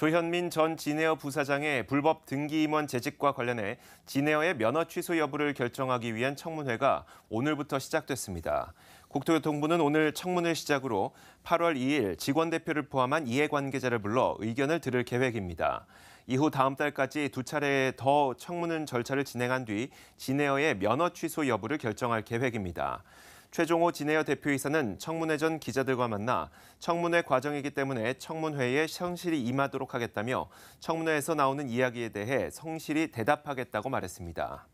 조현민 전 진에어 부사장의 불법 등기 임원 재직과 관련해 진에어의 면허 취소 여부를 결정하기 위한 청문회가 오늘부터 시작됐습니다. 국토교통부는 오늘 청문회 시작으로 8월 2일 직원 대표를 포함한 이해관계자를 불러 의견을 들을 계획입니다. 이후 다음 달까지 두 차례 더 청문은 절차를 진행한 뒤 진에어의 면허 취소 여부를 결정할 계획입니다. 최종호 진해여 대표이사는 청문회 전 기자들과 만나 청문회 과정이기 때문에 청문회에 성실히 임하도록 하겠다며 청문회에서 나오는 이야기에 대해 성실히 대답하겠다고 말했습니다.